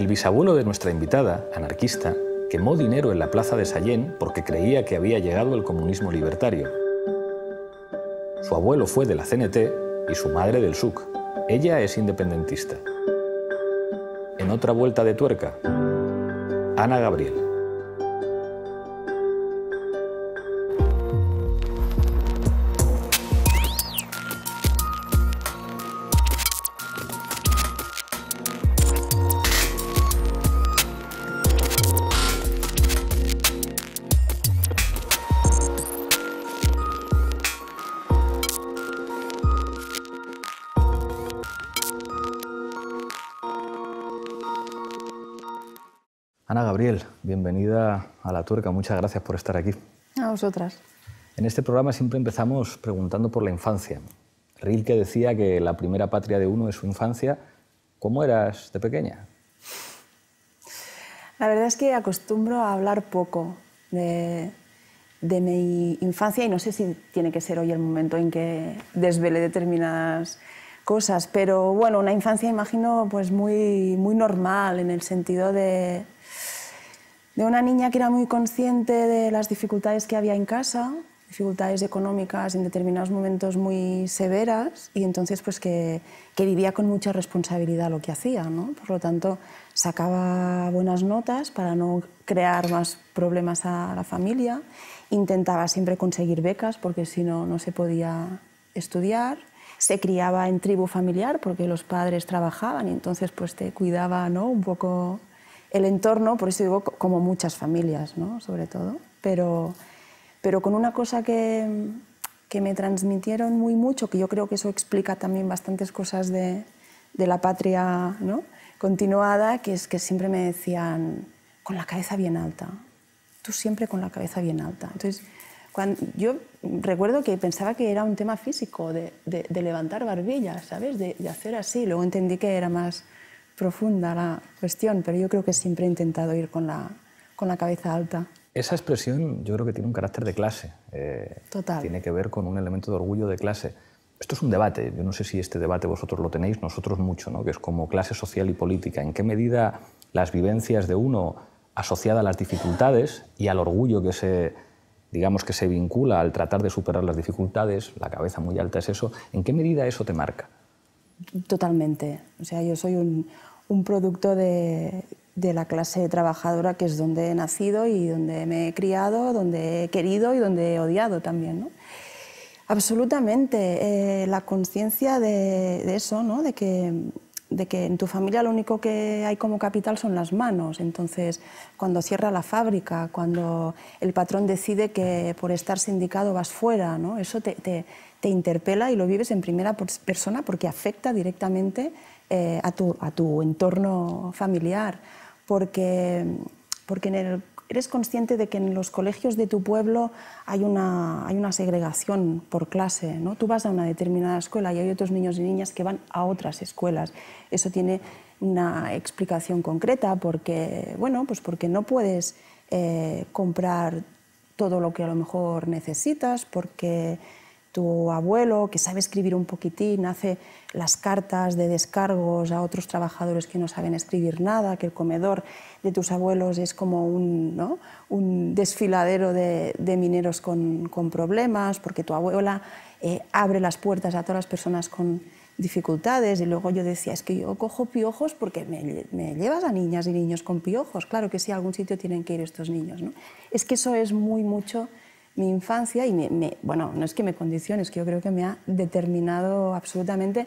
el bisabuelo de nuestra invitada, anarquista, quemó dinero en la plaza de Sallén porque creía que había llegado el comunismo libertario. Su abuelo fue de la CNT y su madre del SUC. Ella es independentista. En otra vuelta de tuerca, Ana Gabriel. muchas gracias por estar aquí. A vosotras. En este programa siempre empezamos preguntando por la infancia. Rilke decía que la primera patria de uno es su infancia. ¿Cómo eras de pequeña? La verdad es que acostumbro a hablar poco de, de mi infancia y no sé si tiene que ser hoy el momento en que desvele determinadas cosas, pero bueno, una infancia imagino pues muy, muy normal en el sentido de, de una niña que era muy consciente de las dificultades que había en casa, dificultades económicas en determinados momentos muy severas y entonces pues que, vivía con mucha responsabilidad lo que hacía, Por lo tanto, sacaba buenas notas para no crear más problemas a la familia, intentaba siempre conseguir becas porque si no, no se podía estudiar, se criaba en tribu familiar porque los padres trabajaban y entonces pues te cuidaba, ¿no? Un poco el entorno, por eso digo como muchas familias, ¿no? sobre todo, pero, pero con una cosa que, que me transmitieron muy mucho, que yo creo que eso explica también bastantes cosas de, de la patria ¿no? continuada, que es que siempre me decían, con la cabeza bien alta, tú siempre con la cabeza bien alta. Entonces, cuando, yo recuerdo que pensaba que era un tema físico, de, de, levantar barbillas, ¿sabes? De, de, hacer así. Luego entendí que era más profunda la cuestión, pero yo creo que siempre he intentado ir con la, con la cabeza alta. Esa expresión yo creo que tiene un carácter de clase. Eh, Total. Tiene que ver con un elemento de orgullo de clase. Esto es un debate. Yo no sé si este debate vosotros lo tenéis, nosotros mucho, ¿no? que es como clase social y política. ¿En qué medida las vivencias de uno asociadas a las dificultades y al orgullo que se, digamos, que se vincula al tratar de superar las dificultades, la cabeza muy alta es eso, ¿en qué medida eso te marca? Totalmente. O sea, yo soy un, un producto de, la clase trabajadora que es donde he nacido y donde me he criado, donde he querido y donde he odiado también. Absolutamente, eh, la conciencia de, eso, ¿no? de, que, de que en tu familia lo único que hay como capital son las manos. Entonces, cuando cierra la fábrica, cuando el patrón decide que por estar sindicado vas fuera, ¿no? eso te interpela y lo vives en primera persona porque afecta directamente eh, a, tu, entorno familiar, porque, porque eres consciente de que en los colegios de tu pueblo hay una, una segregación por clase. ¿no? Tú vas a una determinada escuela y hay otros niños y niñas que van a otras escuelas. Eso tiene una explicación concreta porque, bueno, pues porque no puedes eh, comprar todo lo que a lo mejor necesitas, porque tu abuelo, que sabe escribir un poquitín, hace las cartas de descargos a otros trabajadores que no saben escribir nada, que el comedor de tus abuelos es como un, un desfiladero de, mineros con, problemas, porque tu abuela eh, abre las puertas a todas las personas con dificultades y luego yo decía, es que yo cojo piojos porque me, me llevas a niñas y niños con piojos, claro que sí, a algún sitio tienen que ir estos niños. ¿no? Es que eso es muy mucho mi infancia y, me, bueno, no es que me condicione, es que yo creo que me ha determinado absolutamente,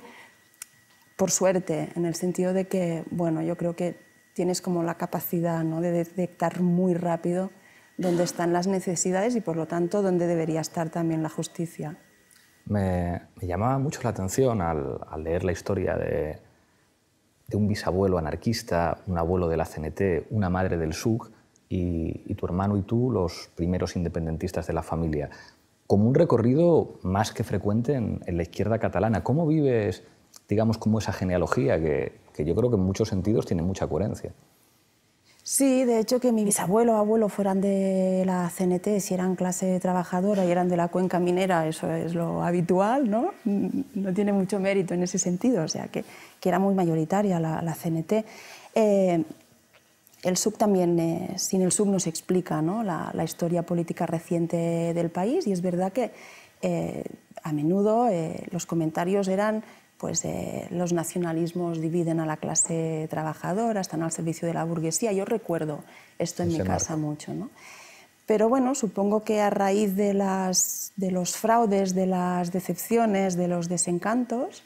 por suerte, en el sentido de que, bueno, yo creo que tienes como la capacidad ¿no? de detectar muy rápido dónde están las necesidades y, por lo tanto, dónde debería estar también la justicia. Me, llamaba mucho la atención al, leer la historia de, un bisabuelo anarquista, un abuelo de la CNT, una madre del SUG, y, tu hermano y tú los primeros independentistas de la familia, como un recorrido más que frecuente en, la izquierda catalana. ¿Cómo vives, digamos, como esa genealogía que, que yo creo que en muchos sentidos tiene mucha coherencia? Sí, de hecho que mis bisabuelo abuelo fueran de la CNT, si eran clase trabajadora y eran de la cuenca minera, eso es lo habitual, ¿no? No tiene mucho mérito en ese sentido, o sea que, que era muy mayoritaria la, CNT. Eh, el sub también, sin el sub nos explica la, historia política reciente del país y es verdad que eh, a menudo eh, los comentarios eran pues eh, los nacionalismos dividen a la clase trabajadora, están al servicio de la burguesía. Yo recuerdo esto en mi casa mucho. Pero bueno, supongo que a raíz de, las, de los fraudes, de las decepciones, de los desencantos,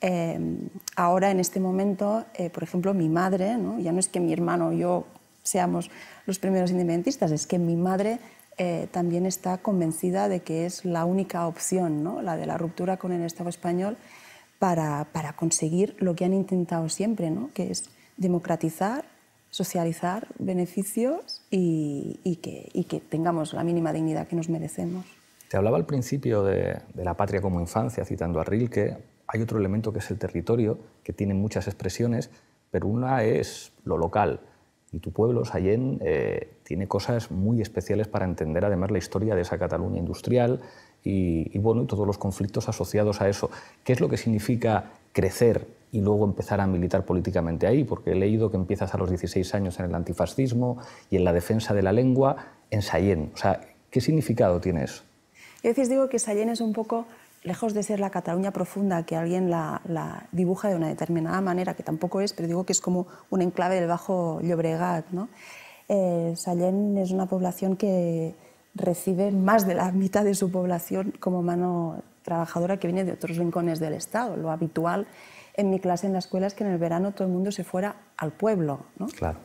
Em, ahora, en este momento, eh, por ejemplo, mi madre, ya no es que mi hermano y yo seamos los primeros independentistas, es que mi madre eh, también está convencida de que es la única opción, la de la ruptura con el Estado español, para, conseguir lo que han intentado siempre, que es democratizar, socializar beneficios y, que, tengamos la mínima dignidad que nos merecemos. Te hablaba al principio de, de, la patria como infancia, citando a Rilke, hay otro elemento que es el territorio, que tiene muchas expresiones, pero una es lo local. Y tu pueblo, Sallent, eh, tiene cosas muy especiales para entender además la historia de esa Cataluña industrial y, bueno, y todos los conflictos asociados a eso. ¿Qué es lo que significa crecer y luego empezar a militar políticamente ahí? Porque he leído que empiezas a los 16 años en el antifascismo y en la defensa de la lengua en Sallent. O sea, ¿qué significado tiene eso? Yo a digo que Sallent es un poco lejos de ser la Cataluña profunda que alguien la, dibuja de una determinada manera, que tampoco es, pero digo que es como un enclave del Bajo Llobregat. ¿no? Eh, es una población que recibe más de la mitad de su población como mano trabajadora que viene de otros rincones del Estado. Lo habitual en mi clase en la escuela es que en el verano todo el mundo se fuera al pueblo. Claro.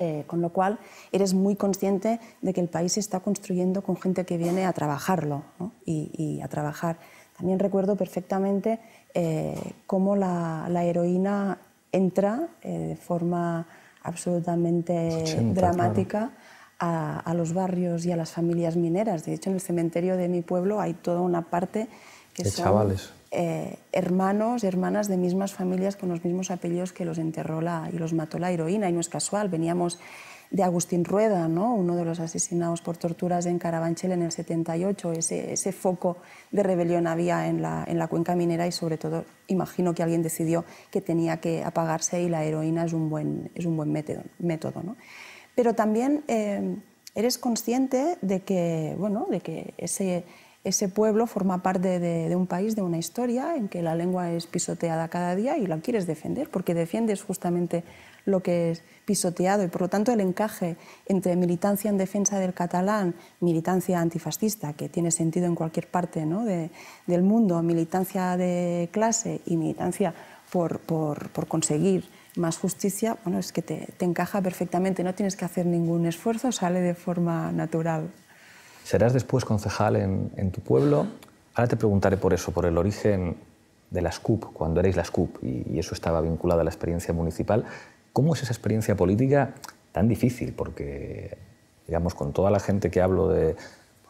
Eh, con lo cual eres muy consciente de que el país se está construyendo con gente que viene a trabajarlo y, y a trabajar también recuerdo perfectamente eh, cómo la, heroína entra eh, de forma absolutamente dramática a, los barrios y a las familias mineras. De hecho, en el cementerio de mi pueblo hay toda una parte que son chavales. Eh, hermanos, hermanas de mismas familias con los mismos apellidos que los enterró y los mató la heroína. Y no es casual, veníamos de Agustín Rueda, ¿no? uno de los asesinados por torturas en Carabanchel en el 78. Ese, foco de rebelión había en la, en la, cuenca minera y sobre todo imagino que alguien decidió que tenía que apagarse y la heroína es un buen, es un buen método. Pero también eh, eres consciente de que, bueno, de que ese, ese pueblo forma parte de, de, un país, de una historia en que la lengua es pisoteada cada día y la quieres defender porque defiendes justamente lo que es pisoteado y por lo tanto el encaje entre militancia en defensa del catalán, militancia antifascista, que tiene sentido en cualquier parte del mundo, militancia de clase y militancia por, conseguir más justicia, bueno, es que te, encaja perfectamente, no tienes que hacer ningún esfuerzo, sale de forma natural. Serás después concejal en, tu pueblo. Ahora te preguntaré por eso, por el origen de las CUP, cuando erais las CUP, y, eso estaba vinculado a la experiencia municipal. ¿Cómo es esa experiencia política tan difícil? Porque, digamos, con toda la gente que hablo de,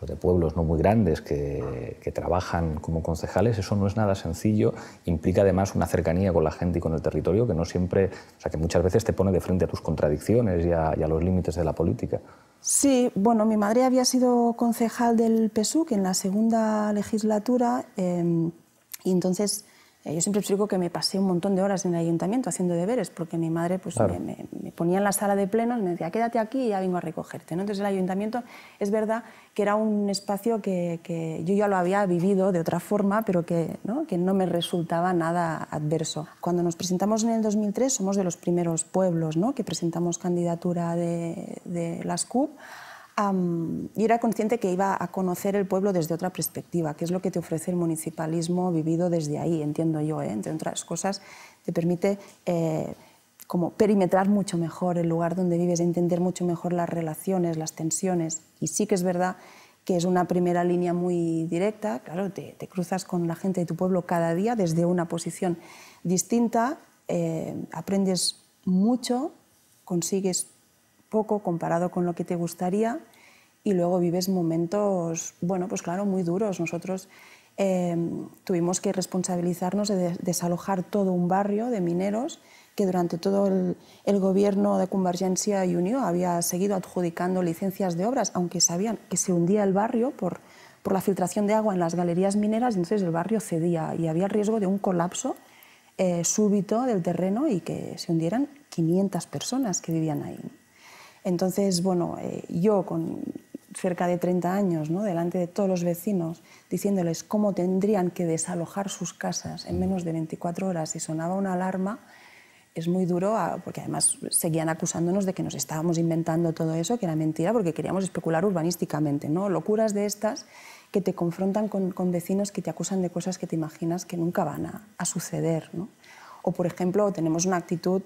pues, pueblos no muy grandes que, trabajan como concejales, eso no es nada sencillo, implica además una cercanía con la gente y con el territorio que no siempre, o sea, que muchas veces te pone de frente a tus contradicciones y a, los límites de la política. Sí, bueno, mi madre había sido concejal del PSUC en la segunda legislatura eh, y entonces eh, yo siempre explico que me pasé un montón de horas en el ayuntamiento haciendo deberes, porque mi madre pues, me, ponía en la sala de plenos, me decía, quédate aquí y ya vengo a recogerte. ¿no? Entonces el ayuntamiento es verdad que era un espacio que, yo ya lo había vivido de otra forma, pero que ¿no? que no me resultaba nada adverso. Cuando nos presentamos en el 2003, somos de los primeros pueblos que presentamos candidatura de, de las CUP y era consciente que iba a conocer el pueblo desde otra perspectiva, que es lo que te ofrece el municipalismo vivido desde ahí, entiendo yo, ¿eh? entre otras cosas, te permite eh, como perimetrar mucho mejor el lugar donde vives, entender mucho mejor las relaciones, las tensiones. Y sí que es verdad que es una primera línea muy directa, claro, te, cruzas con la gente de tu pueblo cada día desde una posición distinta, eh, aprendes mucho, consigues poco comparado con lo que te gustaría y luego vives momentos, bueno, pues claro, muy duros. Nosotros em, tuvimos que responsabilizarnos de desalojar todo un barrio de mineros que durante todo el, gobierno de Convergencia y Unión había seguido adjudicando licencias de obras, aunque sabían que se hundía el barrio por, la filtración de agua en las galerías mineras, entonces el barrio cedía y había riesgo de un colapso eh, súbito del terreno y que se hundieran 500 personas que vivían ahí. Entonces, bueno, eh, yo con cerca de 30 años, ¿no? delante de todos los vecinos, diciéndoles cómo tendrían que desalojar sus casas en mm. menos de 24 horas si sonaba una alarma, es muy duro, ah, porque además seguían acusándonos de que nos estábamos inventando todo eso, que era mentira, porque queríamos especular urbanísticamente, ¿no? Locuras de estas que te confrontan con, con vecinos que te acusan de cosas que te imaginas que nunca van a, a suceder, O, por ejemplo, tenemos una actitud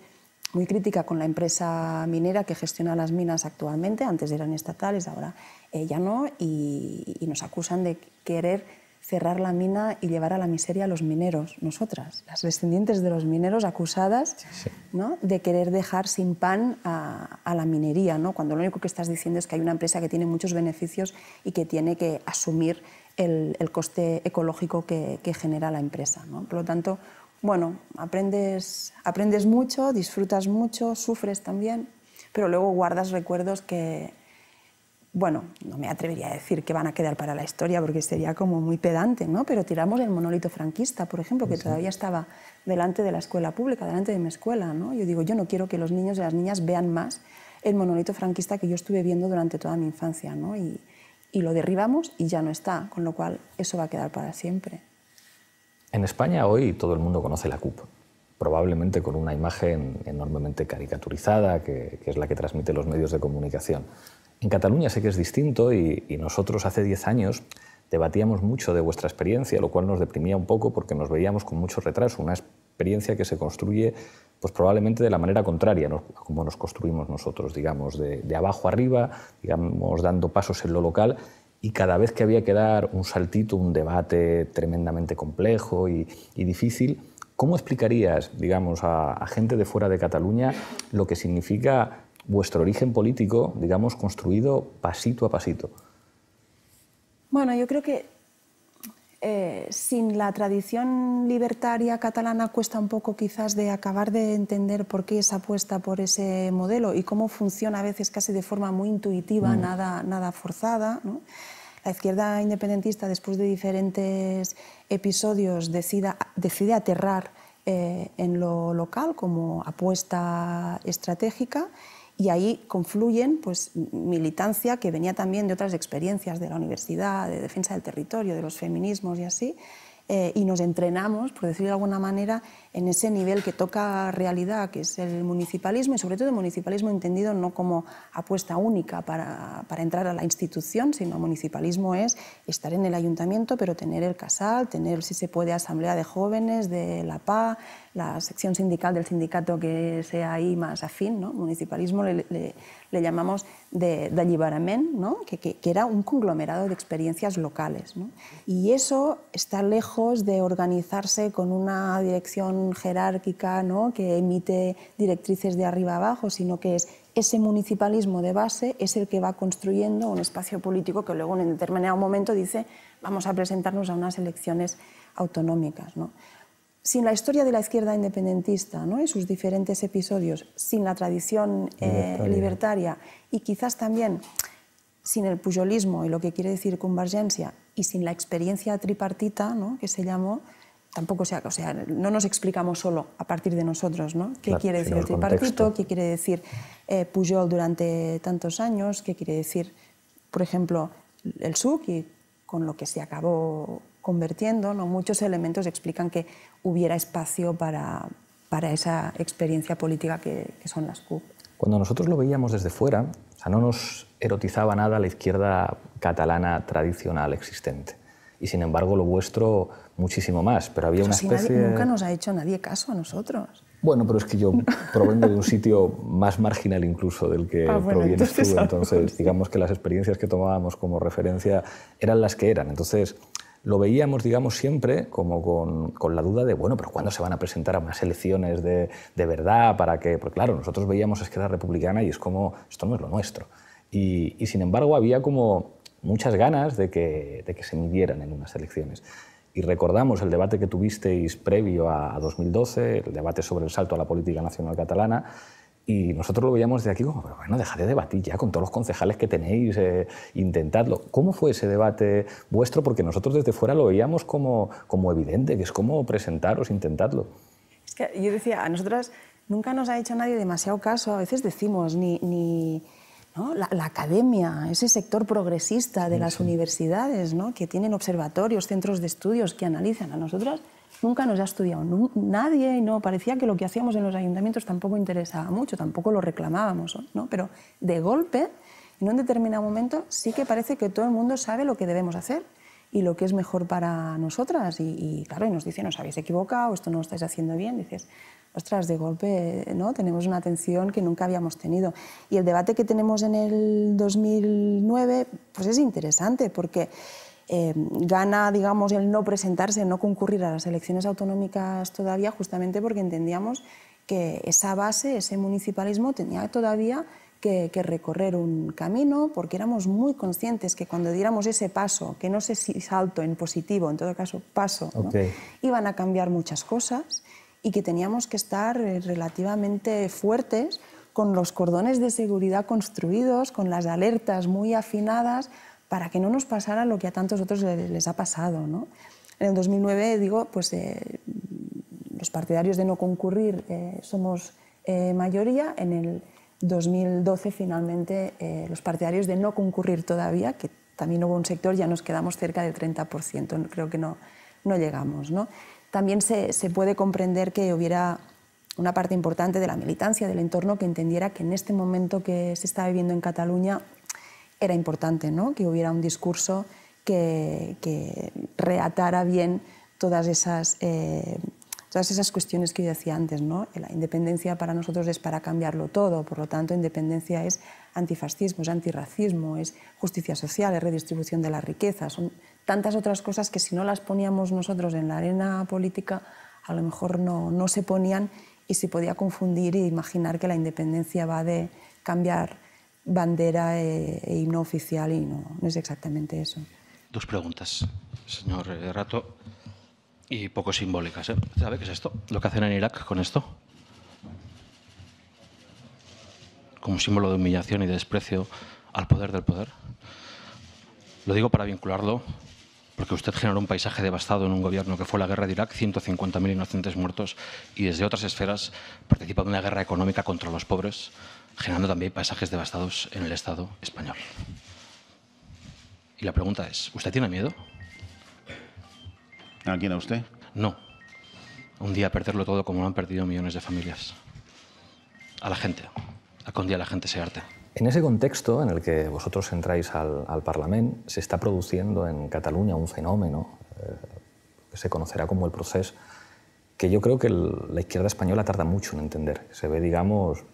muy crítica con la empresa minera que gestiona las minas actualmente, antes eran estatales, ahora ella eh, no, y, nos acusan de querer cerrar la mina y llevar a la miseria a los mineros, nosotras, las descendientes de los mineros acusadas ¿no? de querer dejar sin pan a, la minería, ¿no? cuando lo único que estás diciendo es que hay una empresa que tiene muchos beneficios y que tiene que asumir el, coste ecológico que, genera la empresa. Por lo tanto, bueno, aprendes, aprendes mucho, disfrutas mucho, sufres también, pero luego guardas recuerdos que, bueno, no me atrevería a decir que van a quedar para la historia porque sería como muy pedante, ¿no? Pero tiramos el monolito franquista, por ejemplo, que todavía estaba delante de la escuela pública, delante de mi escuela, ¿no? Yo digo, yo no quiero que los niños y las niñas vean más el monolito franquista que yo estuve viendo durante toda mi infancia, ¿no? y lo derribamos y ya no está, con lo cual eso va a quedar para siempre. En España hoy todo el mundo conoce la CUP, probablemente con una imagen enormemente caricaturizada, que, es la que transmiten los medios de comunicación. En Cataluña sé que es distinto y, nosotros hace 10 años debatíamos mucho de vuestra experiencia, lo cual nos deprimía un poco porque nos veíamos con mucho retraso, una experiencia que se construye pues probablemente de la manera contraria a como nos construimos nosotros, digamos, de, abajo arriba, digamos, dando pasos en lo local y cada vez que había que dar un saltito, un debate tremendamente complejo y, difícil, ¿cómo explicarías, digamos, a, gente de fuera de Cataluña lo que significa vuestro origen político, digamos, construido pasito a pasito? Bueno, yo creo que eh, sin la tradición libertaria catalana cuesta un poco quizás de acabar de entender por qué esa apuesta por ese modelo y cómo funciona a veces casi de forma muy intuitiva, mm. nada, forzada. La izquierda independentista, después de diferentes episodios, decide aterrar eh, en lo local como apuesta estratégica y ahí confluyen pues, militancia que venía también de otras experiencias de la universidad, de defensa del territorio, de los feminismos y así, eh, y nos entrenamos, por decirlo de alguna manera, en ese nivel que toca realidad, que es el municipalismo, y sobre todo el municipalismo entendido no como apuesta única para, para entrar a la institución, sino municipalismo es estar en el ayuntamiento, pero tener el casal, tener, si se puede, asamblea de jóvenes, de la PA, la sección sindical del sindicato que sea ahí más afín, ¿no? municipalismo le, llamamos de, de ¿no? que, que, era un conglomerado de experiencias locales. ¿no? Y eso está lejos de organizarse con una dirección jerárquica ¿no? que emite directrices de arriba abajo, sino que es ese municipalismo de base es el que va construyendo un espacio político que luego en determinado momento dice vamos a presentarnos a unas elecciones autonómicas. ¿no? Sin la historia de la izquierda independentista ¿no? y sus diferentes episodios, sin la tradición eh, libertaria. y quizás también sin el pujolismo y lo que quiere decir convergencia y sin la experiencia tripartita ¿no? que se llamó, tampoco sea, o sea, no nos explicamos solo a partir de nosotros, ¿no? ¿Qué quiere decir el tripartito? ¿Qué quiere decir eh, Pujol durante tantos años? ¿Qué quiere decir, por ejemplo, el SUC y con lo que se acabó convirtiendo? ¿no? Muchos elementos explican que hubiera espacio para, para esa experiencia política que, son las CUP. Cuando nosotros lo veíamos desde fuera, o sea, no nos erotizaba nada la izquierda catalana tradicional existente. Y sin embargo, lo vuestro muchísimo más, pero había una especie... nunca nos ha hecho nadie caso a nosotros. Bueno, pero es que yo provengo de un sitio más marginal incluso del que ah, provienes tú, entonces digamos que las experiencias que tomábamos como referencia eran las que eran. Entonces lo veíamos, digamos, siempre como con, la duda de, bueno, pero ¿cuándo se van a presentar a unas elecciones de, verdad? Para que, porque claro, nosotros veíamos Esquerra Republicana y es como, esto no es lo nuestro. Y, sin embargo había como muchas ganas de que, de que se midieran en unas elecciones y recordamos el debate que tuvisteis previo a 2012, el debate sobre el salto a la política nacional catalana, y nosotros lo veíamos desde aquí como, pero bueno, dejad de debatir ya con todos los concejales que tenéis, intentarlo. Eh, intentadlo. ¿Cómo fue ese debate vuestro? Porque nosotros desde fuera lo veíamos como, como evidente, que es como presentaros, intentadlo. Es que yo decía, a nosotras nunca nos ha hecho nadie demasiado caso, a veces decimos, ni... ni la, academia, ese sector progresista de las universidades, que tienen observatorios, centros de estudios que analizan a nosotras, nunca nos ha estudiado nadie y no parecía que lo que hacíamos en los ayuntamientos tampoco interesaba mucho, tampoco lo reclamábamos, ¿no? pero de golpe, en un determinado momento, sí que parece que todo el mundo sabe lo que debemos hacer y lo que es mejor para nosotras y, claro, y nos dicen, os habéis equivocado, esto no lo estáis haciendo bien, dices, ostras, de golpe ¿no? tenemos una atención que nunca habíamos tenido. Y el debate que tenemos en el 2009 pues es interesante porque eh, gana digamos, el no presentarse, no concurrir a las elecciones autonómicas todavía, justamente porque entendíamos que esa base, ese municipalismo tenía todavía que, recorrer un camino, porque éramos muy conscientes que cuando diéramos ese paso, que no sé si salto en positivo, en todo caso paso, iban a cambiar muchas cosas y que teníamos que estar eh, relativamente fuertes con los cordones de seguridad construidos, con las alertas muy afinadas, para que no nos pasara lo que a tantos otros les, ha pasado. ¿no? En el 2009, digo, pues eh, los partidarios de no concurrir eh, somos mayoría, en el 2012 finalmente los partidarios de no concurrir todavía, que también hubo un sector, ya nos quedamos cerca del 30%, creo que no, no llegamos. ¿no? también se, puede comprender que hubiera una parte importante de la militancia, del entorno, que entendiera que en este momento que se está viviendo en Cataluña era importante ¿no? que hubiera un discurso que, reatara bien todas esas, eh, esas cuestiones que yo decía antes. ¿no? La independencia para nosotros es para cambiarlo todo, por lo tanto, independencia es antifascismo, es antirracismo, es justicia social, es redistribución de la riqueza, tantas otras cosas que si no las poníamos nosotros en la arena política, a lo mejor no, se ponían y se podía confundir e imaginar que la independencia va de cambiar bandera eh, e, himno oficial y no, no es exactamente eso. Dos preguntas, señor Rato, y poco simbólicas. ¿eh? ¿Sabe qué es esto? ¿Lo que hacen en Irak con esto? Como símbolo de humillación y de desprecio al poder del poder. Lo digo para vincularlo porque usted generó un paisaje devastado en un gobierno que fue la guerra de Irak, 150.000 inocentes muertos, y desde otras esferas participa en una guerra económica contra los pobres, generando también paisajes devastados en el Estado español. Y la pregunta es, ¿usted tiene miedo? ¿A quién a usted? No. Un día perderlo todo como lo han perdido millones de familias. A la gente. A que un día la gente se arte. En ese contexto en el que vosotros entráis al, al Parlamento, se está produciendo en Cataluña un fenómeno eh, que se conocerá como el proceso, que yo creo que la izquierda española tarda mucho en entender. Se ve, digamos,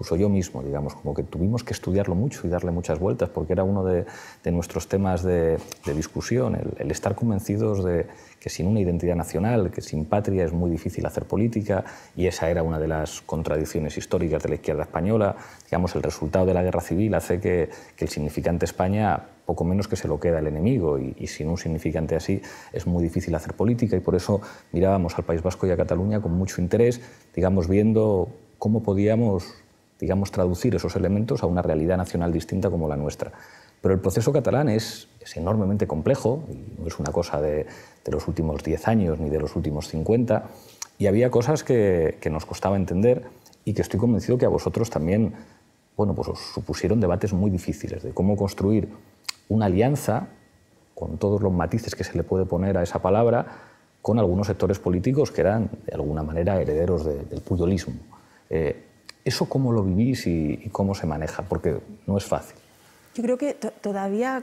incluso yo mismo, digamos, como que tuvimos que estudiarlo mucho y darle muchas vueltas, porque era uno de, nuestros temas de, discusión, el, estar convencidos de que sin una identidad nacional, que sin patria es muy difícil hacer política, y esa era una de las contradicciones históricas de la izquierda española. Digamos, el resultado de la guerra civil hace que, el significante España poco menos que se lo queda el enemigo y, y, sin un significante así es muy difícil hacer política y por eso mirábamos al País Vasco y a Cataluña con mucho interés, digamos, viendo cómo podíamos digamos, traducir esos elementos a una realidad nacional distinta como la nuestra. Pero el proceso catalán es, es enormemente complejo, no es una cosa de, los últimos 10 años ni de los últimos 50, y había cosas que, nos costaba entender y que estoy convencido que a vosotros también bueno, pues os supusieron debates muy difíciles de cómo construir una alianza con todos los matices que se le puede poner a esa palabra, con algunos sectores políticos que eran, de alguna manera, herederos del puyolismo. Eh, ¿Eso cómo lo vivís y, cómo se maneja? Porque no es fácil. Yo creo que todavía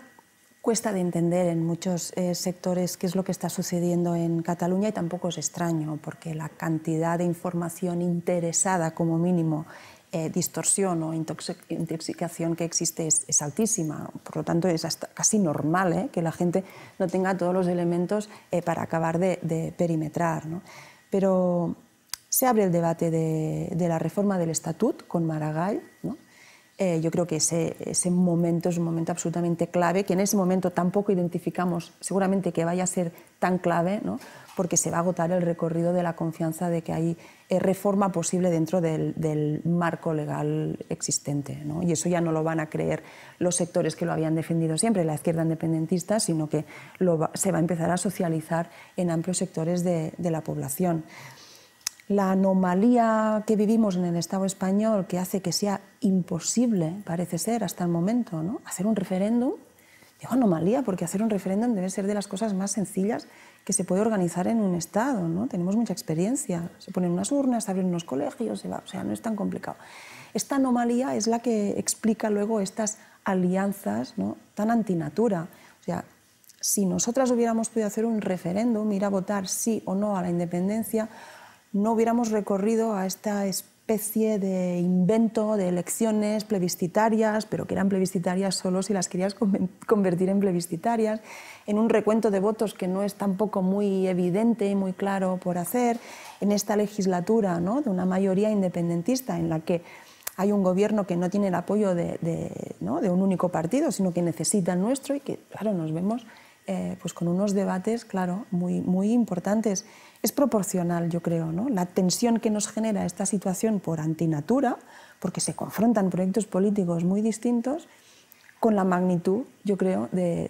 cuesta de entender en muchos eh, sectores qué es lo que está sucediendo en Cataluña y tampoco es extraño, porque la cantidad de información interesada como mínimo eh, distorsión o intoxicación que existe es, altísima. Por lo tanto, es casi normal eh, que la gente no tenga todos los elementos para acabar de, de perimetrar. ¿no? Pero se abre el debate de, la reforma del estatut con Maragall. Eh, yo creo que ese, momento es un momento absolutamente clave, que en ese momento tampoco identificamos seguramente que vaya a ser tan clave, porque se va a agotar el recorrido de la confianza de que hay eh, reforma posible dentro del, marco legal existente. Y eso ya no lo van a creer los sectores que lo habían defendido siempre, la izquierda independentista, sino que lo se va a empezar a socializar en amplios sectores de, de la población la anomalía que vivimos en el Estado español que hace que sea imposible, parece ser, hasta el momento, ¿no? hacer un referéndum. Digo anomalía porque hacer un referéndum debe ser de las cosas más sencillas que se puede organizar en un Estado. ¿no? Tenemos mucha experiencia. Se ponen unas urnas, se abren unos colegios, se va. o sea, no es tan complicado. Esta anomalía es la que explica luego estas alianzas tan antinatura. O sea, si nosotras hubiéramos podido hacer un referéndum, ir a votar sí o no a la independencia, no hubiéramos recorrido a esta especie de invento de elecciones plebiscitarias, pero que eran plebiscitarias solo si las querías convertir en plebiscitarias, en un recuento de votos que no es tampoco muy evidente, y muy claro por hacer, en esta legislatura ¿no? de una mayoría independentista en la que hay un gobierno que no tiene el apoyo de, de un único partido, sino que necesita el nuestro y que, claro, nos vemos eh, pues con unos debates, claro, muy, muy importantes. Es proporcional, yo creo, ¿no? La tensión que nos genera esta situación por antinatura, porque se confrontan proyectos políticos muy distintos, con la magnitud, yo creo, de,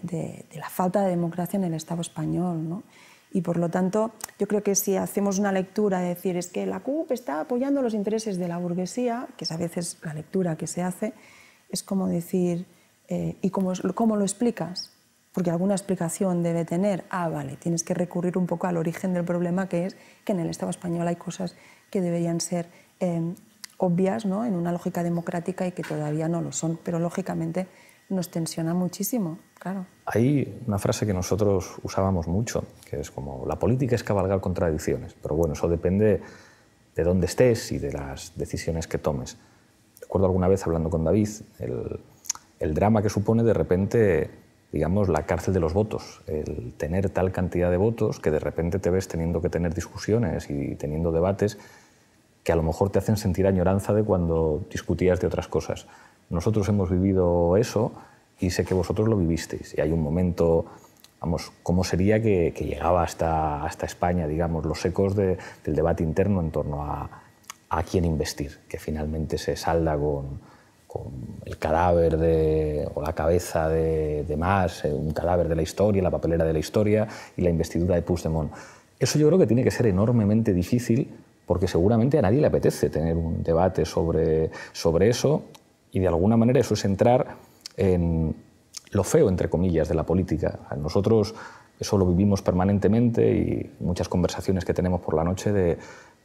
la falta de democracia en el Estado español, Y por lo tanto, yo creo que si hacemos una lectura de decir es que la CUP está apoyando los intereses de la burguesía, que es a veces la lectura que se hace, es como decir, eh, ¿y cómo, cómo lo explicas? porque alguna explicación debe tener. Ah, vale, tienes que recurrir un poco al origen del problema, que es que en el Estado español hay cosas que deberían ser eh, obvias ¿no? en una lógica democrática y que todavía no lo son, pero lógicamente nos tensiona muchísimo, claro. Hay una frase que nosotros usábamos mucho, que es como, la política es cabalgar contradicciones, pero bueno, eso depende de dónde estés y de las decisiones que tomes. Recuerdo alguna vez hablando con David el drama que supone de repente digamos, la cárcel de los votos, el tener tal cantidad de votos que de repente te ves teniendo que tener discusiones y teniendo debates que a lo mejor te hacen sentir añoranza de cuando discutías de otras cosas. Nosotros hemos vivido eso y sé que vosotros lo vivisteis. Y hay un momento, vamos, ¿cómo sería que, llegaba hasta, hasta España, digamos, los ecos del debate interno en torno a, a quién investir, que finalmente se salda con el cadáver de, o la cabeza de, de eh, un cadáver de la historia, la papelera de la historia y la investidura de Puigdemont. Eso yo creo que tiene que ser enormemente difícil porque seguramente a nadie le apetece tener un debate sobre, sobre eso y de alguna manera eso es entrar en lo feo, entre comillas, de la política. Nosotros eso lo vivimos permanentemente y muchas conversaciones que tenemos por la noche de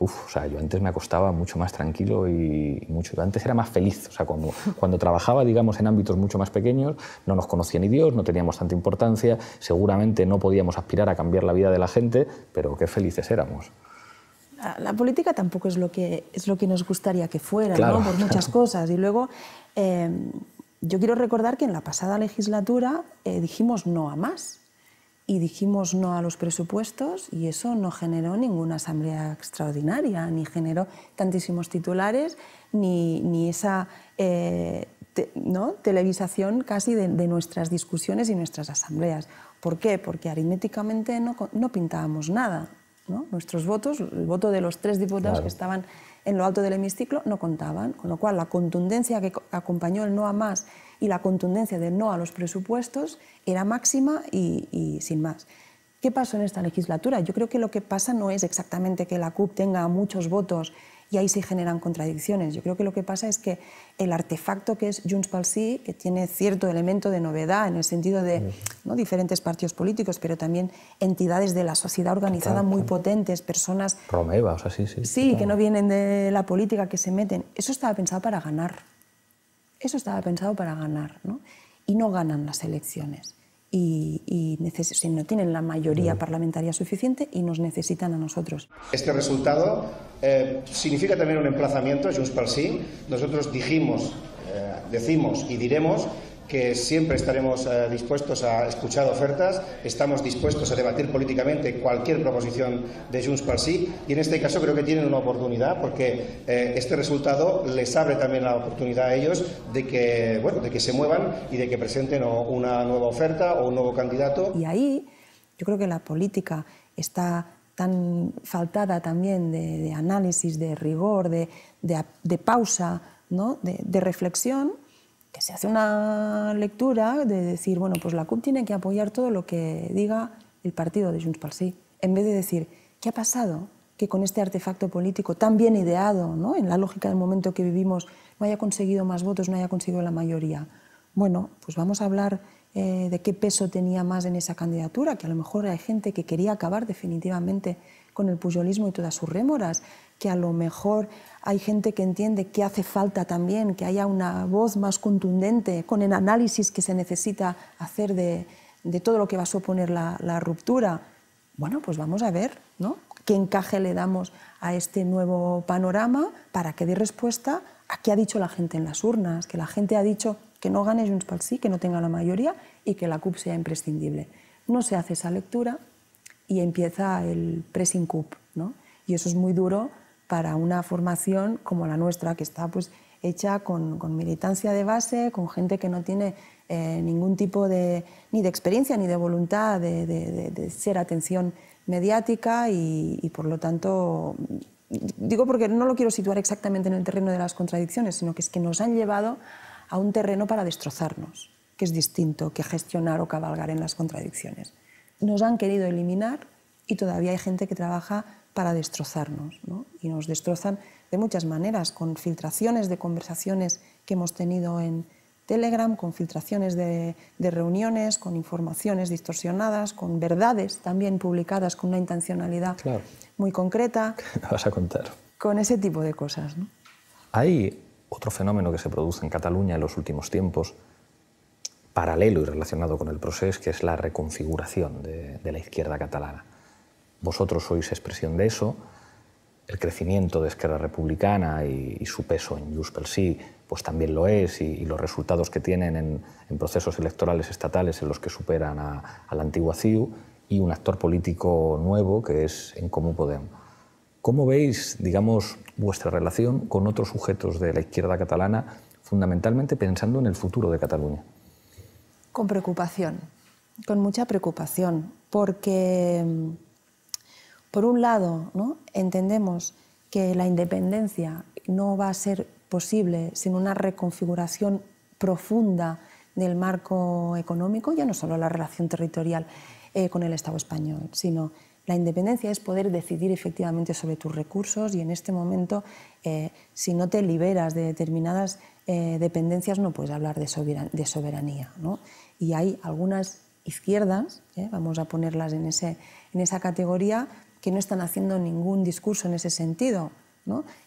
Uf, o sea, yo antes me acostaba mucho más tranquilo y mucho, antes era más feliz. O sea, cuando, trabajaba, digamos, en ámbitos mucho más pequeños, no nos conocía ni Dios, no teníamos tanta importancia, seguramente no podíamos aspirar a cambiar la vida de la gente, pero qué felices éramos. La, política tampoco es lo que, es lo que nos gustaría que fuera, ¿no? por muchas cosas. Y luego, eh, yo quiero recordar que en la pasada legislatura eh, dijimos no a más y dijimos no a los presupuestos y eso no generó ninguna asamblea extraordinaria, ni generó tantísimos titulares, ni, ni esa eh, ¿no? televisación casi de, nuestras discusiones y nuestras asambleas. ¿Por qué? Porque aritméticamente no, no pintábamos nada. Nuestros votos, el voto de los tres diputados que estaban en lo alto del hemiciclo, no contaban. Con lo cual, la contundencia que acompañó el no a más y la contundencia del no a los presupuestos era máxima y, y sin más. ¿Qué pasó en esta legislatura? Yo creo que lo que pasa no es exactamente que la CUP tenga muchos votos y ahí se generan contradicciones. Yo creo que lo que pasa es que el artefacto que es Junts pel Sí, que tiene cierto elemento de novedad en el sentido de ¿no? diferentes partidos políticos, pero también entidades de la sociedad organizada muy potentes, personas... Romeva, o sí, sí. que no vienen de la política, que se meten. Eso estaba pensado para ganar. Eso estaba pensado para ganar, ¿no? Y no ganan las elecciones y, no tienen la mayoría mm. parlamentaria suficiente y nos necesitan a nosotros. Este resultado eh, significa también un emplazamiento es un Nosotros dijimos, eh, decimos y diremos que siempre estaremos eh, dispuestos a escuchar ofertas, estamos dispuestos a debatir políticamente cualquier proposición de Junts per Sí y en este caso creo que tienen una oportunidad porque eh, este resultado les abre también la oportunidad a ellos de que, bueno, de que se muevan y de que presenten una nueva oferta o un nuevo candidato. Y ahí yo creo que la política está tan faltada también de, análisis, de rigor, de, de, de pausa, ¿no? de reflexión que se hace una lectura de decir, bueno, pues la CUP tiene que apoyar todo lo que diga el partido de Junts per Sí, en vez de decir, ¿qué ha pasado? que con este artefacto político tan bien ideado, ¿no? en la lógica del momento que vivimos, no haya conseguido más votos, no haya conseguido la mayoría. Bueno, pues vamos a hablar eh, de qué peso tenía más en esa candidatura, que a lo mejor hay gente que quería acabar definitivamente con el puyolismo y todas sus rémoras, que a lo mejor hay gente que entiende que hace falta también que haya una voz más contundente con el análisis que se necesita hacer de, todo lo que va a suponer la, la, ruptura. Bueno, pues vamos a ver ¿no? qué encaje le damos a este nuevo panorama para que dé respuesta a qué ha dicho la gente en las urnas, que la gente ha dicho que no gane Junts Sí, que no tenga la mayoría y que la CUP sea imprescindible. No se hace esa lectura y empieza el pressing CUP, ¿no? Y eso es muy duro para una formación como la nuestra, que está pues, hecha con, militancia de base, con gente que no tiene eh, ningún tipo de, ni de experiencia ni de voluntad de, ser atención mediática y, y, por lo tanto, digo porque no lo quiero situar exactamente en el terreno de las contradicciones, sino que es que nos han llevado a un terreno para destrozarnos, que es distinto que gestionar o cabalgar en las contradicciones. Nos han querido eliminar y todavía hay gente que trabaja para destrozarnos. ¿no? Y nos destrozan de muchas maneras, con filtraciones de conversaciones que hemos tenido en Telegram, con filtraciones de, reuniones, con informaciones distorsionadas, con verdades también publicadas con una intencionalidad muy concreta. ¿Qué vas a contar? Con ese tipo de cosas. ¿no? Hay otro fenómeno que se produce en Cataluña en los últimos tiempos, paralelo y relacionado con el proceso, que es la reconfiguración de, la izquierda catalana. Vosotros sois expresión de eso, el crecimiento de Esquerra Republicana y, su peso en Just pues también lo es, y, los resultados que tienen en, procesos electorales estatales en los que superan a, a la antigua CIU, y un actor político nuevo que es en Comú podemos ¿Cómo veis, digamos, vuestra relación con otros sujetos de la izquierda catalana, fundamentalmente pensando en el futuro de Cataluña? Con preocupación, con mucha preocupación, porque, mm, por un lado, entendemos que la independencia no va a ser posible sin una reconfiguración profunda del marco económico, ya no solo la relación territorial eh, con el Estado español, sino la independencia es poder decidir efectivamente sobre tus recursos y en este momento, eh, si no te liberas de determinadas eh, dependencias, no puedes hablar de, soberanía. Y hay algunas izquierdas, ¿eh? vamos a ponerlas en esa categoría, que no están haciendo ningún discurso en ese sentido.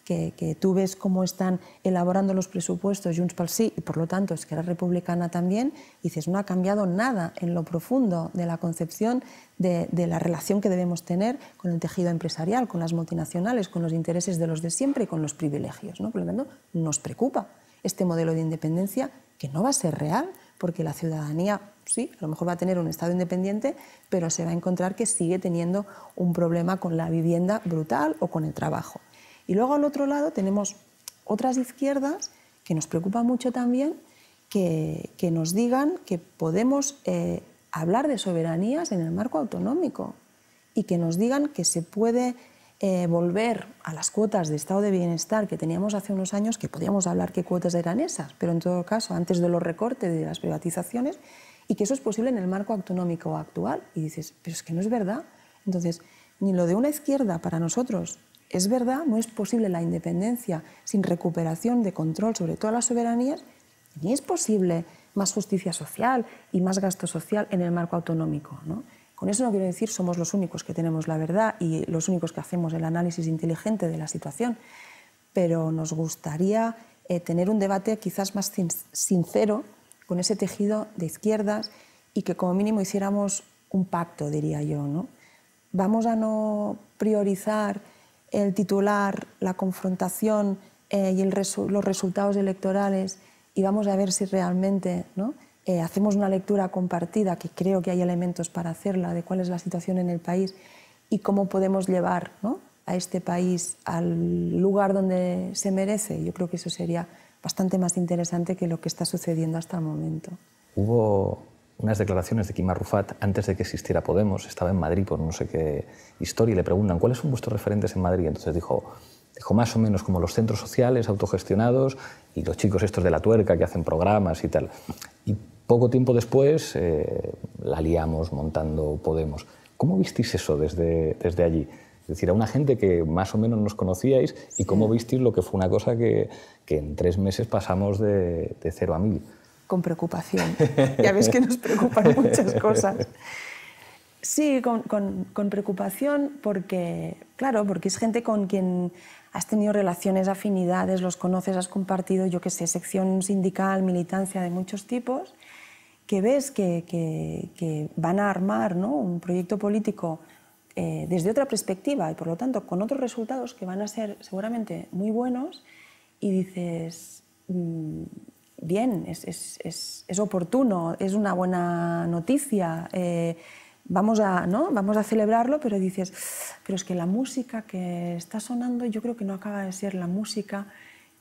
Que, tú ves cómo están elaborando los presupuestos Junts Sí y por lo tanto es que era Republicana también, y dices, no ha cambiado nada en lo profundo de la concepción de, la relación que debemos tener con el tejido empresarial, con las multinacionales, con los intereses de los de siempre y con los privilegios. Por lo tanto, nos preocupa este modelo de independencia que no va a ser real porque la ciudadanía sí, a lo mejor va a tener un Estado independiente, pero se va a encontrar que sigue teniendo un problema con la vivienda brutal o con el trabajo. Y luego al otro lado tenemos otras izquierdas que nos preocupan mucho también que, nos digan que podemos eh, hablar de soberanías en el marco autonómico y que nos digan que se puede eh, volver a las cuotas de estado de bienestar que teníamos hace unos años, que podíamos hablar qué cuotas eran esas, pero en todo caso, antes de los recortes de las privatizaciones, y que eso es posible en el marco autonómico actual. Y dices, pero es que no es verdad. Entonces, ni lo de una izquierda para nosotros es verdad, no es posible la independencia sin recuperación de control sobre toda la soberanía, ni es posible más justicia social y más gasto social en el marco autonómico. Con eso no quiero decir somos los únicos que tenemos la verdad y los únicos que hacemos el análisis inteligente de la situación, pero nos gustaría eh, tener un debate quizás más sincero con ese tejido de izquierdas y que como mínimo hiciéramos un pacto, diría yo. ¿no? Vamos a no priorizar el titular, la confrontación eh, y los resultados electorales y vamos a ver si realmente ¿no? Eh, hacemos una lectura compartida, que creo que hay elementos para hacerla, de cuál es la situación en el país y cómo podemos llevar a este país al lugar donde se merece. Yo creo que eso sería bastante más interesante que lo que está sucediendo hasta el momento. Hubo unas declaraciones de Kim Arrufat antes de que existiera Podemos, estaba en Madrid por no sé qué historia y le preguntan, ¿cuáles son vuestros referentes en Madrid? Entonces dijo, dijo más o menos como los centros sociales autogestionados y los chicos estos de la tuerca que hacen programas y tal. Y poco tiempo después eh, la liamos montando Podemos. ¿Cómo visteis eso desde, desde allí? Es decir, a una gente que más o menos nos conocíais y cómo visteis lo que fue una cosa que, en tres meses pasamos de, de cero a mil con preocupación. Ya ves que nos preocupan muchas cosas. Sí, con, preocupación porque, claro, porque es gente con quien has tenido relaciones, afinidades, los conoces, has compartido, yo qué sé, sección sindical, militancia de muchos tipos, que ves que, van a armar un proyecto político eh, desde otra perspectiva y, por lo tanto, con otros resultados que van a ser seguramente muy buenos y dices... Mm, bien, es, oportuno, es una buena noticia. Eh, vamos a, ¿no? vamos a celebrarlo, pero dices, pero es que la música que está sonando yo creo que no acaba de ser la música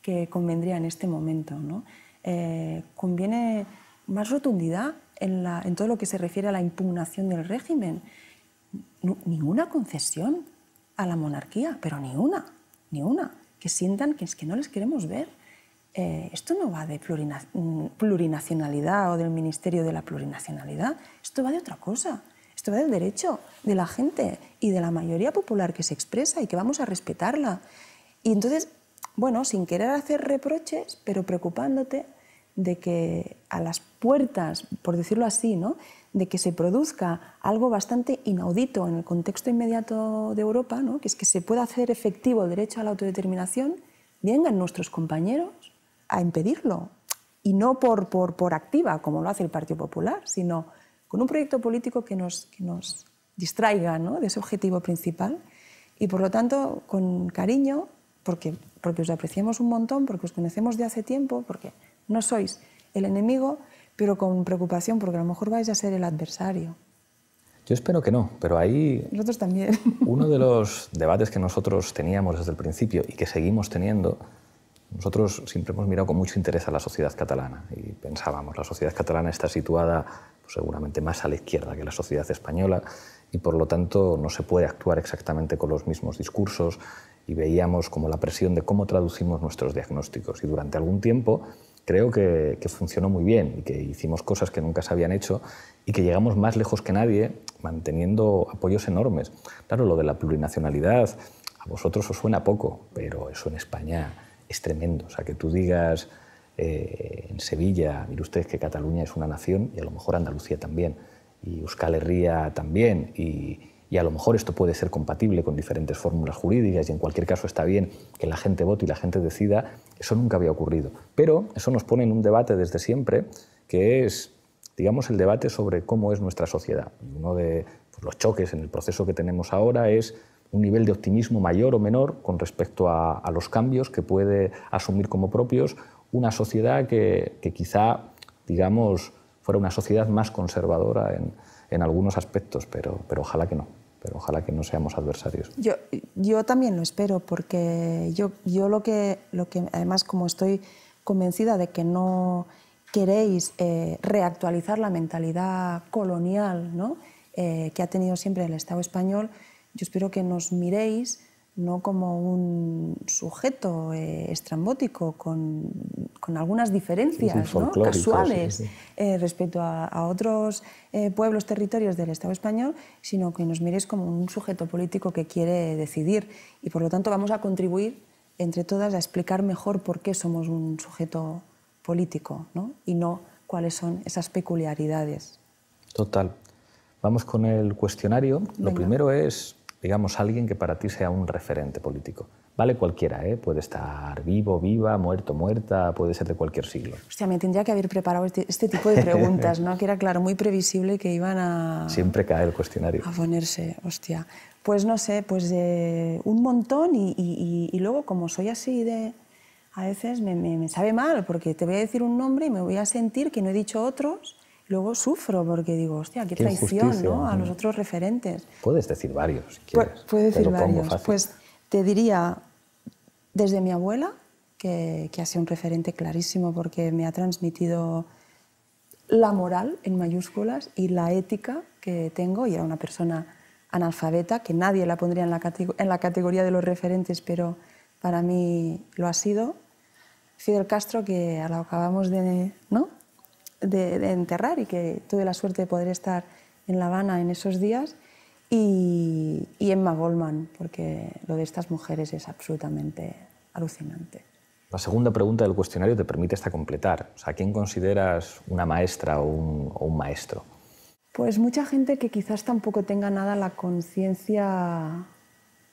que convendría en este momento. ¿no? Eh, conviene más rotundidad en, en, todo lo que se refiere a la impugnación del régimen. ninguna concesión a la monarquía, pero ni una, ni una. Que sientan que es que no les queremos ver eh, esto no va de plurinacionalidad o del Ministerio de la Plurinacionalidad, esto va de otra cosa. Esto va del derecho de la gente y de la mayoría popular que se expresa y que vamos a respetarla. Y entonces, bueno, sin querer hacer reproches, pero preocupándote de que a las puertas, por decirlo así, ¿no? de que se produzca algo bastante inaudito en el contexto inmediato de Europa, ¿no? que es que se pueda hacer efectivo el derecho a la autodeterminación, vengan nuestros compañeros a impedirlo. Y no por, por, por activa, como lo hace el Partido Popular, sino con un proyecto político que nos, nos distraiga de ese objetivo principal. Y por lo tanto, con cariño, porque, porque os apreciamos un montón, porque os conocemos de hace tiempo, porque no sois el enemigo, pero con preocupación, porque a lo mejor vais a ser el adversario. Yo espero que no, pero ahí... Nosotros también. Uno de los debates que nosotros teníamos desde el principio y que seguimos teniendo nosotros siempre hemos mirado con mucho interés a la sociedad catalana y pensábamos, la sociedad catalana está situada pues, seguramente más a la izquierda que la sociedad española y por lo tanto no se puede actuar exactamente con los mismos discursos y veíamos como la presión de cómo traducimos nuestros diagnósticos y durante algún tiempo creo que, funcionó muy bien y que hicimos cosas que nunca se habían hecho y que llegamos más lejos que nadie manteniendo apoyos enormes. Claro, lo de la plurinacionalidad a vosotros os suena poco, pero eso en España es tremendo. O sea, que tú digas eh, en Sevilla, mire usted que Cataluña es una nación y a lo mejor Andalucía también, y Euskal Herria también, y, a lo mejor esto puede ser compatible con diferentes fórmulas jurídicas y en cualquier caso está bien que la gente vote y la gente decida, eso nunca había ocurrido. Pero eso nos pone en un debate desde siempre que es, digamos, el debate sobre cómo es nuestra sociedad. uno de pues, los choques en el proceso que tenemos ahora es un nivel de optimismo mayor o menor con respecto a, los cambios que puede asumir como propios una sociedad que, quizá, digamos, fuera una sociedad más conservadora en, en algunos aspectos, pero, pero ojalá que no pero ojalá que no seamos adversarios. Yo, yo también lo espero, porque yo, yo lo, que, lo que, además, como estoy convencida de que no queréis eh, reactualizar la mentalidad colonial ¿no? Eh, que ha tenido siempre el Estado español, yo espero que nos miréis no como un sujeto eh, estrambótico con, con, algunas diferencias ¿no? casuales eh, respecto a, otros eh, pueblos, territorios del Estado español, sino que nos miréis como un sujeto político que quiere decidir y por lo tanto vamos a contribuir entre todas a explicar mejor por qué somos un sujeto político ¿no? y no cuáles son esas peculiaridades. Total. Vamos con el cuestionario. Lo primero es digamos, alguien que para ti sea un referente político. Vale cualquiera, ¿eh? puede estar vivo, viva, muerto, muerta, puede ser de cualquier siglo. Hostia, me tendría que haber preparado este, este tipo de preguntas, ¿no? Que era, claro, muy previsible que iban a... Siempre cae el cuestionario. A ponerse, hostia. Pues no sé, pues eh, un montón y, y, y, luego como soy así de... A veces me, me, me sabe mal porque te voy a decir un nombre y me voy a sentir que no he dicho otros luego sufro porque digo, hostia, qué, traición ¿no? a los otros referentes. Puedes decir varios. Si decir varios. Pues te diría, desde mi abuela, que, que, ha sido un referente clarísimo porque me ha transmitido la moral en mayúsculas y la ética que tengo, y era una persona analfabeta, que nadie la pondría en la, en la categoría de los referentes, pero para mí lo ha sido. Fidel Castro, que acabamos de, ¿no? de, enterrar y que tuve la suerte de poder estar en La Habana en esos días. Y, Emma Goldman, porque lo de estas mujeres es absolutamente alucinante. La segunda pregunta del cuestionario te permite hasta completar. O sea, ¿quién consideras una maestra o un, maestro? Pues mucha gente que quizás tampoco tenga nada la conciencia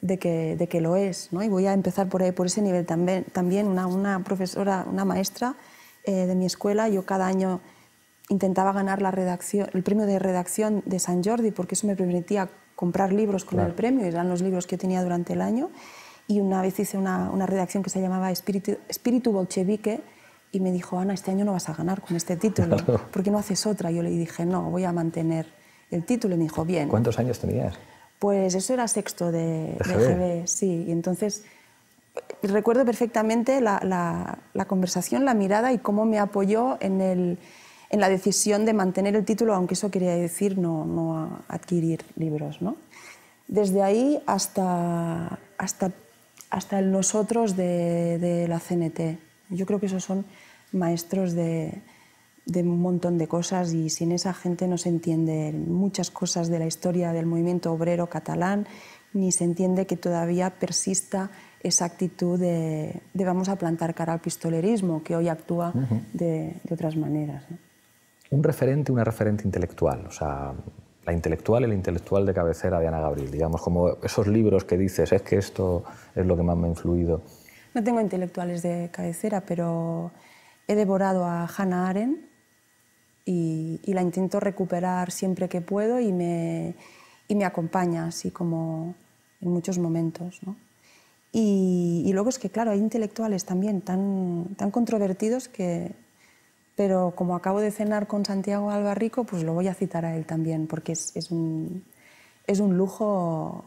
de que, lo es. ¿no? Y voy a empezar por, ahí, por ese nivel también. También una, profesora, una maestra eh, de mi escuela, yo cada año intentaba ganar la redacción, el premio de redacción de San Jordi porque eso me permitía comprar libros con el premio, eran los libros que tenía durante el año. Y una vez hice una, una redacción que se llamaba Espíritu, Espíritu, Bolchevique y me dijo, Ana, este año no vas a ganar con este título, porque no haces otra? Yo le dije, no, voy a mantener el título. Y me dijo, bien. ¿Cuántos años tenías? Pues eso era sexto de, de, GB, sí. Y entonces recuerdo perfectamente la, la conversación, la mirada y cómo me apoyó en el en la decisión de mantener el título, aunque eso quería decir no, no adquirir libros. ¿no? Desde ahí hasta, hasta, hasta el nosotros de, la CNT. Yo creo que esos son maestros de, un montón de cosas y sin esa gente no se entiende muchas cosas de la historia del movimiento obrero catalán, ni se entiende que todavía persista esa actitud de, vamos a plantar cara al pistolerismo, que hoy actúa de, de, otras maneras. ¿no? un referente, una referente intelectual, o sea, la intelectual, el intelectual de cabecera de Ana Gabriel, digamos, como esos libros que dices, es que esto es lo que más me ha influido. No tengo intelectuales de cabecera, pero he devorado a Hannah Arendt y, la intento recuperar siempre que puedo y me, y me acompaña así como en muchos momentos. ¿no? Y, y, luego es que, claro, hay intelectuales también tan, tan controvertidos que, pero como acabo de cenar con Santiago Albarrico, pues lo voy a citar a él también, porque es, un, lujo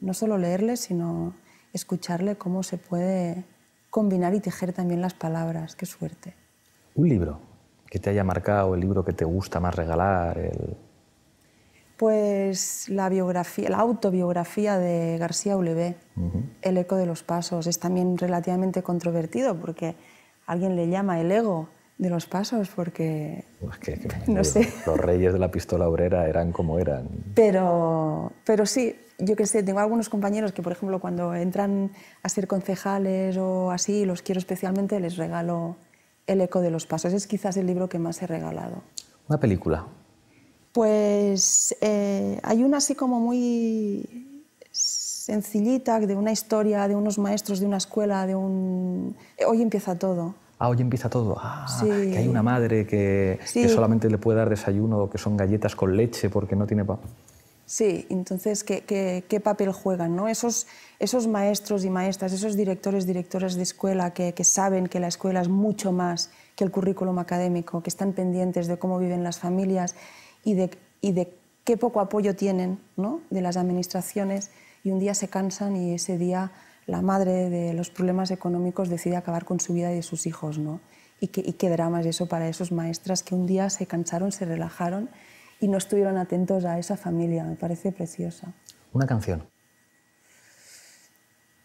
no solo leerle, sino escucharle cómo se puede combinar y tejer también las palabras. Qué suerte. Un libro que te haya marcado, el libro que te gusta más regalar. Pues la biografía, la autobiografía de García Ulevé, El eco de los pasos, es también relativamente controvertido porque alguien le llama el ego de los pasos, porque... no sé. Los reyes de la pistola obrera eran como eran. Pero, pero sí, yo que sé, tengo algunos compañeros que, por ejemplo, cuando entran a ser concejales o así, los quiero especialmente, les regalo El eco de los pasos. Es quizás el libro que más he regalado. ¿Una película? Pues eh, hay una así como muy sencillita, de una historia, de unos maestros, de una escuela, de un... Hoy empieza todo ah, hoy empieza todo, ah, que hay una madre que, que, solamente le puede dar desayuno, que son galletas con leche porque no tiene Sí, entonces, ¿qué, qué, qué papel juegan? ¿no? Esos, esos maestros y maestras, esos directores, directoras de escuela que, que saben que la escuela es mucho más que el currículum académico, que están pendientes de cómo viven las familias y de, y de qué poco apoyo tienen ¿no? de las administraciones y un día se cansan y ese día la madre de los problemas económicos decide acabar con su vida y de sus hijos, ¿no? Y qué, y drama es eso para esos maestras que un día se cansaron, se relajaron y no estuvieron atentos a esa familia. Me parece preciosa. Una canción.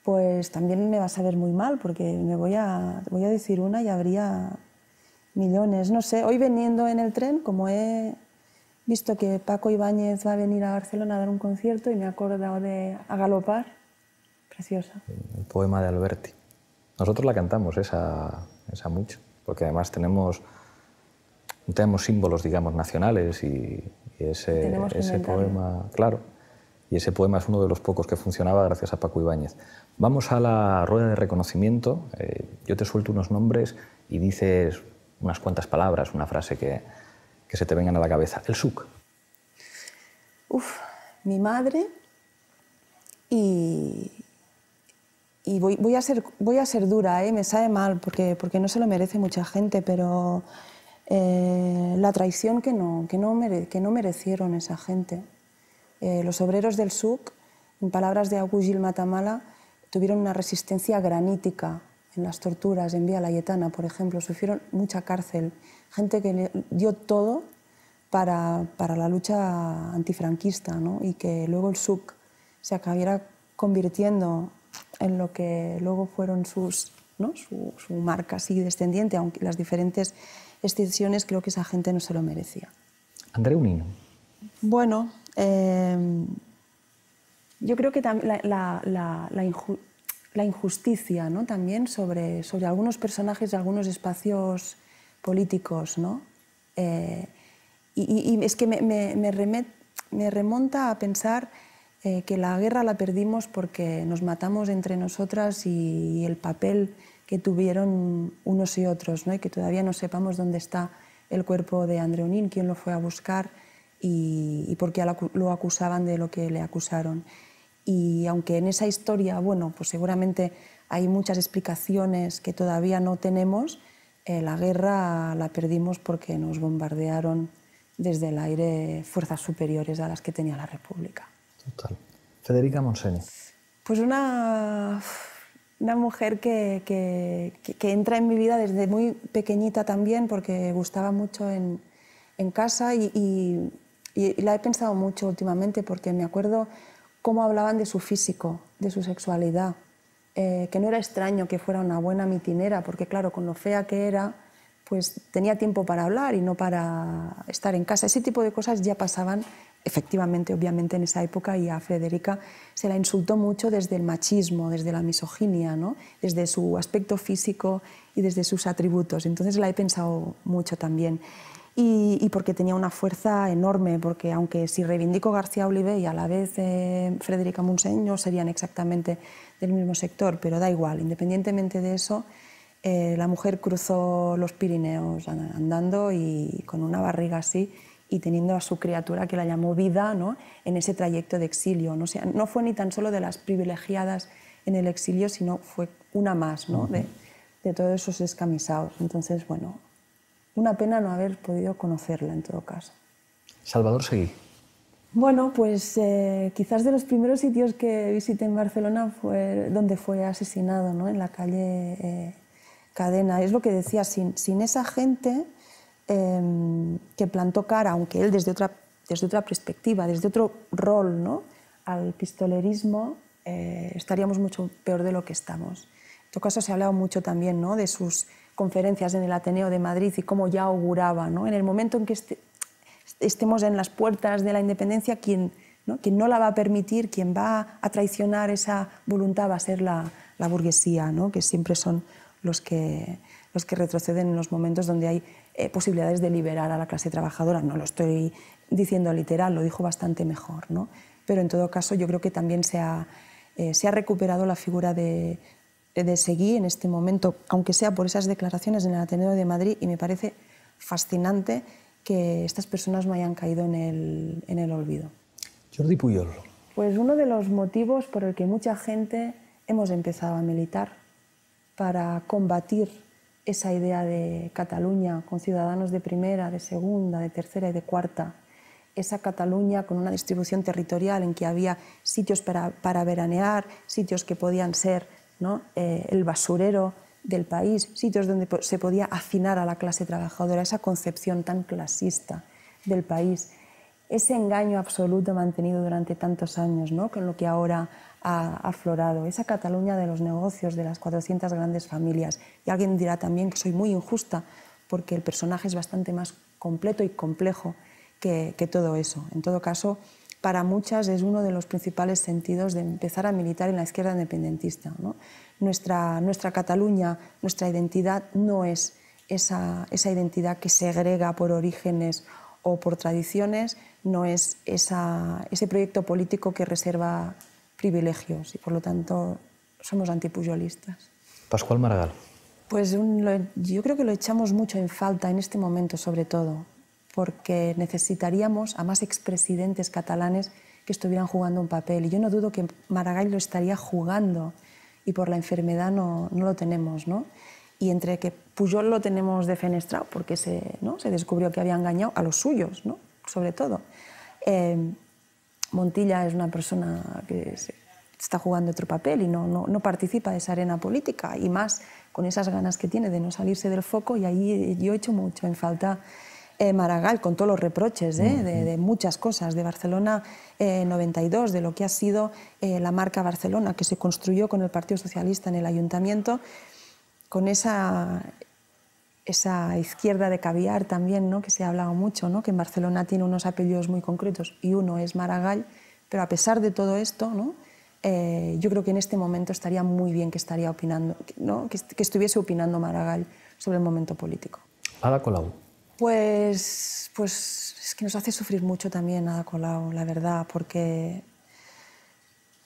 Pues también me va a saber muy mal porque me voy a, voy a decir una y habría millones. No sé, hoy veniendo en el tren, como he visto que Paco Ibáñez va a venir a Barcelona a dar un concierto y me he acordado de A Galopar Preciosa. El poema de Alberti. Nosotros la cantamos esa, esa mucho, porque además tenemos, tenemos símbolos, digamos, nacionales y, ese, ese poema, claro, y ese poema es uno de los pocos que funcionaba gracias a Paco Ibáñez. Vamos a la rueda de reconocimiento, eh, yo te suelto unos nombres y dices unas cuantas palabras, una frase que, que se te vengan a la cabeza. El SUC. Uf, mi madre y, y voy, voy, a ser, voy a ser dura, ¿eh? me sabe mal, porque, porque no se lo merece mucha gente, pero eh, la traición que no, que, no que no merecieron esa gente. Eh, los obreros del SUC, en palabras de Agujil Matamala, tuvieron una resistencia granítica en las torturas en Vía Layetana, por ejemplo, sufrieron mucha cárcel. Gente que dio todo para, para la lucha antifranquista ¿no? y que luego el SUC se acabara convirtiendo en lo que luego fueron sus, ¿no? su, marca así descendiente, aunque las diferentes extinciones creo que esa gente no se lo merecía. André Unino. Bueno, eh, yo creo que la, la, injusticia ¿no? también sobre, sobre algunos personajes de algunos espacios políticos, eh, y, es que me, me, me remonta a pensar eh, que la guerra la perdimos porque nos matamos entre nosotras y, el papel que tuvieron unos y otros, ¿no? y que todavía no sepamos dónde está el cuerpo de Unín, quién lo fue a buscar y, por qué lo acusaban de lo que le acusaron. Y aunque en esa historia, bueno, pues seguramente hay muchas explicaciones que todavía no tenemos, eh, la guerra la perdimos porque nos bombardearon desde el aire fuerzas superiores a las que tenía la República. Federica Monseni. Pues una, una mujer que, que, entra en mi vida desde muy pequeñita también, porque gustaba mucho en, casa y, la he pensado mucho últimamente, porque me acuerdo cómo hablaban de su físico, de su sexualidad, eh, que no era extraño que fuera una buena mitinera, porque claro, con lo fea que era, pues tenía tiempo para hablar y no para estar en casa. Ese tipo de cosas ya pasaban efectivamente, obviamente, en esa época y a Frederica se la insultó mucho desde el machismo, desde la misoginia, ¿no? desde su aspecto físico y desde sus atributos. Entonces la he pensado mucho también. Y, porque tenía una fuerza enorme, porque aunque si reivindico García Olive y a la vez eh, Frederica Munsen, no serían exactamente del mismo sector, pero da igual, independientemente de eso, eh, la mujer cruzó los Pirineos andando y con una barriga así y teniendo a su criatura que la llamó vida ¿no? en ese trayecto de exilio. ¿no? sea, no fue ni tan solo de las privilegiadas en el exilio, sino fue una más ¿no? de, de, todos esos escamisados. Entonces, bueno, una pena no haber podido conocerla en todo caso. Salvador Seguí. Bueno, pues eh, quizás de los primeros sitios que visité en Barcelona fue donde fue asesinado, ¿no? en la calle eh, Cadena. Es lo que decía, sin, sin esa gente Em, que plantó cara, aunque él desde otra, desde otra perspectiva, desde otro rol, ¿no? al pistolerismo, eh, estaríamos mucho peor de lo que estamos. En todo caso, se ha hablado mucho también ¿no? de sus conferencias en el Ateneo de Madrid y cómo ya auguraba, ¿no? en el momento en que este, estemos en las puertas de la independencia, quien ¿no? quien no la va a permitir, quien va a traicionar esa voluntad va a ser la, la burguesía, ¿no? que siempre son los que, retroceden en los momentos donde hay eh, posibilidades de liberar a la clase trabajadora. No lo estoy diciendo literal, lo dijo bastante mejor. ¿no? Pero en todo caso, yo creo que también eh, se ha, recuperado la figura de, de Seguí en este momento, aunque sea por esas declaraciones en el Ateneo de Madrid, y me parece fascinante que estas personas no hayan caído en el, en el olvido. Jordi Puyol. Pues uno de los motivos por el que mucha gente hemos empezado a militar para combatir esa idea de Cataluña con ciudadanos de primera, de segunda, de tercera y de cuarta. Esa Cataluña con una distribución territorial en que había sitios para, veranear, sitios que podían ser eh, el basurero del país, sitios donde se podía hacinar a la clase trabajadora, esa concepción tan clasista del país, ese engaño absoluto mantenido durante tantos años, ¿no? con lo que ahora ha aflorado, esa Cataluña de los negocios, de las 400 grandes familias. Y alguien dirá también que soy muy injusta porque el personaje es bastante más completo y complejo que, todo eso. En todo caso, para muchas es uno de los principales sentidos de empezar a militar en la izquierda independentista. Nuestra, nuestra Cataluña, nuestra identidad no es esa, esa identidad que se agrega por orígenes o por tradiciones, no es esa, ese proyecto político que reserva privilegios y por lo tanto somos antipuyolistas. Pascual Maragall. Pues yo creo que lo echamos mucho en falta en este momento sobre todo, porque necesitaríamos a más expresidentes catalanes que estuvieran jugando un papel. Y yo no dudo que Maragall lo estaría jugando y por la enfermedad no, no lo tenemos, ¿no? Y entre que Pujol lo tenemos defenestrado porque se, ¿no? se descubrió que había engañado a los suyos, ¿no? sobre todo. Eh, Montilla es una persona que está jugando otro papel y no, no, no, participa de esa arena política y más con esas ganas que tiene de no salirse del foco y ahí yo he hecho mucho en falta eh, Maragall con todos los reproches eh, de, muchas cosas de Barcelona 92 eh, de lo que ha sido la marca Barcelona que se construyó con el Partido Socialista en el Ayuntamiento con esa esa izquierda de caviar también, ¿no? que se ha hablado mucho, ¿no? que en Barcelona tiene unos apellidos muy concretos y uno es Maragall, pero a pesar de todo esto, ¿no? Eh, yo creo que en este momento estaría muy bien que, estaría opinando, ¿no? que, que estuviese opinando Maragall sobre el momento político. Ada Colau. Pues, pues es que nos hace sufrir mucho también Ada Colau, la verdad, porque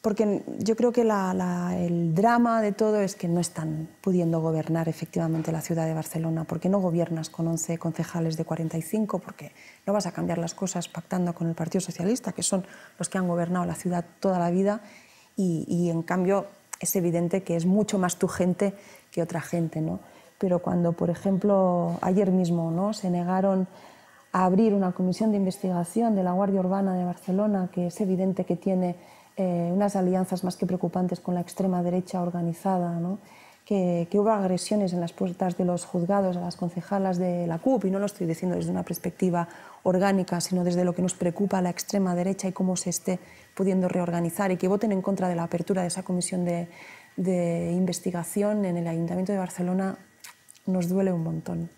porque yo creo que el drama de todo es que no están pudiendo gobernar efectivamente la ciudad de Barcelona, porque no gobiernas con 11 concejales de 45, porque no vas a cambiar las cosas pactando con el Partido Socialista, que son los que han gobernado la ciudad toda la vida, y, y en cambio es evidente que es mucho más tu gente que otra gente. ¿no? Pero cuando, por ejemplo, ayer mismo ¿no? se negaron a abrir una comisión de investigación de la Guardia Urbana de Barcelona, que es evidente que tiene eh, unas alianzas más que preocupantes con la extrema derecha organizada, que, hubo agresiones en las puertas de los juzgados a las concejalas de la CUP, y no lo estoy diciendo desde una perspectiva orgánica, sino desde lo que nos preocupa a la extrema derecha y cómo se esté pudiendo reorganizar, y que voten en contra de la apertura de esa comisión de, de investigación en el Ayuntamiento de Barcelona, nos duele un montón.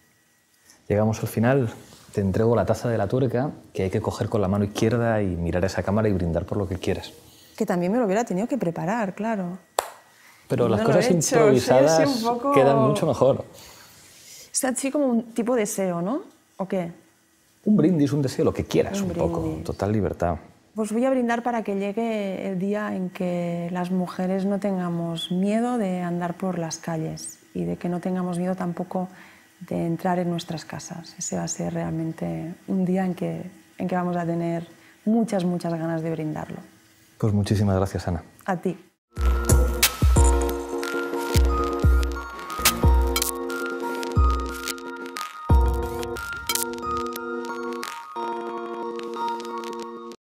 Llegamos al final te entrego la taza de la tuerca que hay que coger con la mano izquierda y mirar esa cámara y brindar por lo que quieres que también me lo hubiera tenido que preparar, claro. Pero las cosas improvisadas quedan mucho mejor. Está así como un tipo de deseo, ¿no? ¿O qué? Un brindis, un deseo, lo que quieras, un, un poco, total libertad. Pues voy a brindar para que llegue el día en que las mujeres no tengamos miedo de andar por las calles y de que no tengamos miedo tampoco de entrar en nuestras casas. Ese va a ser realmente un día en que, en que vamos a tener muchas, muchas ganas de brindarlo. Pues muchísimas gracias, Ana. A ti.